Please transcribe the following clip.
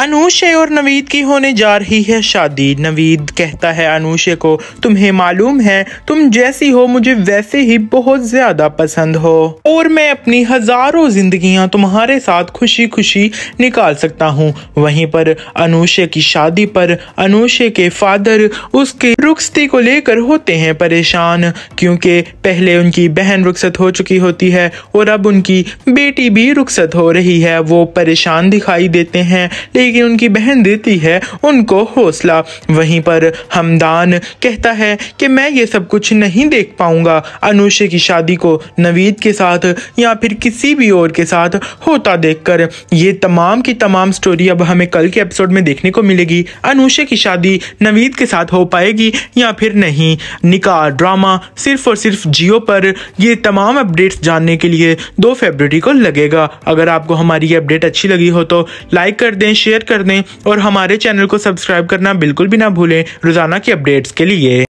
अनुषे और नवीद की होने जा रही है शादी नवीद कहता है अनुषे को तुम्हें मालूम है तुम जैसी हो मुझे वैसे ही बहुत ज्यादा पसंद हो और मैं अपनी हजारों जिंदगियां तुम्हारे साथ खुशी खुशी निकाल सकता हूँ वहीं पर अनुषे की शादी पर अनुषे के फादर उसके रुखसती को लेकर होते हैं परेशान क्योंकि पहले उनकी बहन रुखसत हो चुकी होती है और अब उनकी बेटी भी रुखसत हो रही है वो परेशान दिखाई देते हैं तोहफे की उनकी बहन देती है उनको हौसला वहीं पर हमदान कहता है कि मैं ये सब कुछ नहीं देख पाऊंगा अनुषे की शादी को नवीद के साथ या फिर किसी भी और के साथ होता देखकर ये तमाम की तमाम स्टोरी अब हमें कल के एपिसोड में देखने को मिलेगी अनुषे की शादी नवीद के साथ हो पाएगी या फिर नहीं निकाह ड्रामा सिर्फ और सिर्फ जियो पर ये तमाम अपडेट्स जानने के लिए दो फेबररी को लगेगा अगर आपको हमारी ये अपडेट अच्छी लगी हो तो लाइक कर दें शेयर शेयर कर दें और हमारे चैनल को सब्सक्राइब करना बिल्कुल भी ना भूलें रोज़ाना की अपडेट्स के लिए